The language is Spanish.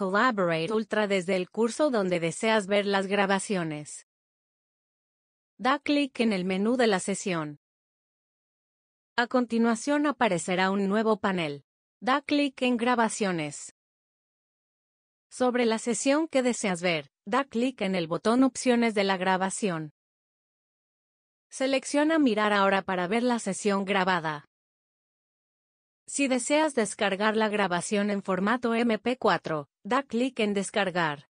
Collaborate Ultra desde el curso donde deseas ver las grabaciones. Da clic en el menú de la sesión. A continuación aparecerá un nuevo panel. Da clic en Grabaciones. Sobre la sesión que deseas ver, da clic en el botón Opciones de la grabación. Selecciona Mirar ahora para ver la sesión grabada. Si deseas descargar la grabación en formato MP4, da clic en Descargar.